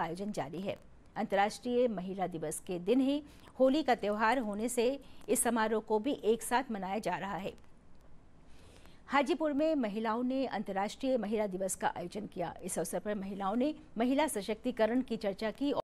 आयोजन जारी है अंतर्राष्ट्रीय महिला दिवस के दिन ही होली का त्यौहार होने से इस समारोह को भी एक साथ मनाया जा रहा है हाजीपुर में महिलाओं ने अंतर्राष्ट्रीय महिला दिवस का आयोजन किया इस अवसर पर महिलाओं ने महिला सशक्तिकरण की चर्चा की